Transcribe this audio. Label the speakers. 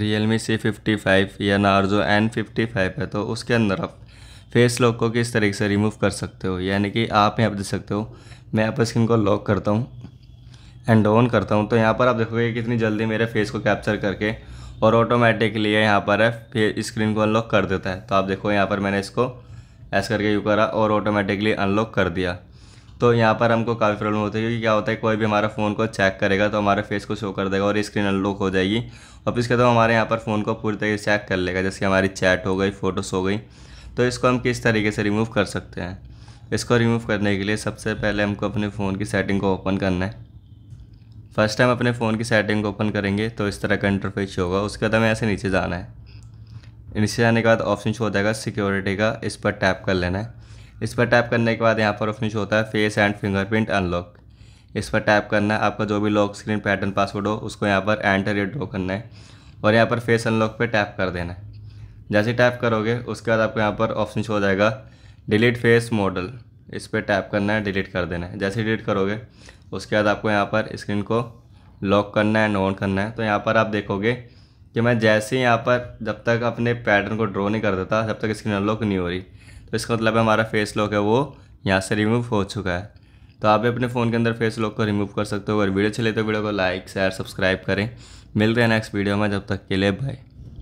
Speaker 1: real Realme C fifty five या Narzo N fifty five है तो उसके अंदर आप फेस लॉक को किस तरीके से रिमूव कर सकते हो यानी कि आप यहाँ पर देख सकते हो मैं आप स्क्रीन को लॉक करता हूँ एंड ऑन करता हूँ तो यहाँ पर आप देखोगे कितनी जल्दी मेरे फेस को कैप्चर करके और ऑटोमेटिकली यहाँ पर है स्क्रीन को अनलॉक कर देता है तो आप देखो यहाँ पर मैंने इसको ऐसा करके यू करा और ऑटोमेटिकली अनलॉक कर दिया तो यहाँ पर हमको काफ़ी प्रॉब्लम होती है क्योंकि क्या होता है कोई भी हमारा फ़ोन को चेक करेगा तो हमारे फेस को शो कर देगा और स्क्रीन अनलॉक हो जाएगी और इसके तो हमारे यहाँ पर फ़ोन को पूरी तरीके से चेक कर लेगा जैसे हमारी चैट हो गई फ़ोटोस हो गई तो इसको हम किस तरीके से रिमूव कर सकते हैं इसको रिमूव करने के लिए सबसे पहले हमको अपने फ़ोन की सेटिंग को ओपन करना है फर्स्ट टाइम अपने फ़ोन की सेटिंग को ओपन करेंगे तो इस तरह का इंटरफेस होगा उसके बाद हमें ऐसे नीचे जाना है नीचे जाने के बाद ऑप्शन शो हो जाएगा सिक्योरिटी का इस पर टैप कर लेना है इस पर टैप करने के बाद यहाँ पर ऑप्शन होता है फेस एंड फिंगरप्रिंट अनलॉक इस पर टैप करना है आपका जो भी लॉक स्क्रीन पैटर्न पासवर्ड हो उसको यहाँ पर एंटर या ड्रॉ करना है और यहाँ पर फेस अनलॉक पे टैप कर देना है जैसे टैप करोगे उसके बाद आपको यहाँ पर ऑप्शन शो हो जाएगा डिलीट फेस मॉडल इस पर टैप करना है डिलीट कर देना है जैसे डिलीट करोगे उसके बाद आपको यहाँ पर स्क्रीन को लॉक करना है ऑन करना है तो यहाँ पर आप देखोगे कि मैं जैसे ही यहाँ पर जब तक अपने पैटर्न को ड्रॉ नहीं कर देता जब तक स्क्रीन अनलॉक नहीं हो रही तो इसका मतलब है हमारा फेस लॉक है वो यहाँ से रिमूव हो चुका है तो आप भी अपने फ़ोन के अंदर फेस लॉक को रिमूव कर सकते हो अगर वीडियो चले तो वीडियो को लाइक शेयर सब्सक्राइब करें मिलते हैं नेक्स्ट वीडियो में जब तक के लिए बाय